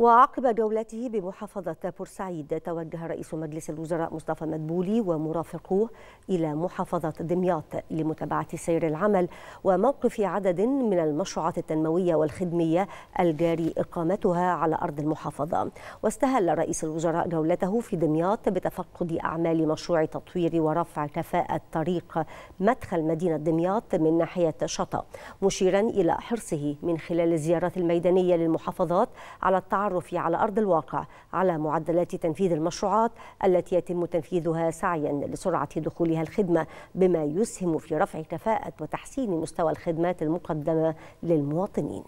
وعقب جولته بمحافظة بورسعيد توجه رئيس مجلس الوزراء مصطفى مدبولي ومرافقوه إلى محافظة دمياط لمتابعة سير العمل وموقف عدد من المشروعات التنموية والخدمية الجاري إقامتها على أرض المحافظة واستهل رئيس الوزراء جولته في دمياط بتفقد أعمال مشروع تطوير ورفع كفاءة طريق مدخل مدينة دمياط من ناحية شطأ مشيرا إلى حرصه من خلال الزيارات الميدانية للمحافظات على التعرف التعرف على أرض الواقع على معدلات تنفيذ المشروعات التي يتم تنفيذها سعيا لسرعة دخولها الخدمة بما يسهم في رفع كفاءة وتحسين مستوى الخدمات المقدمة للمواطنين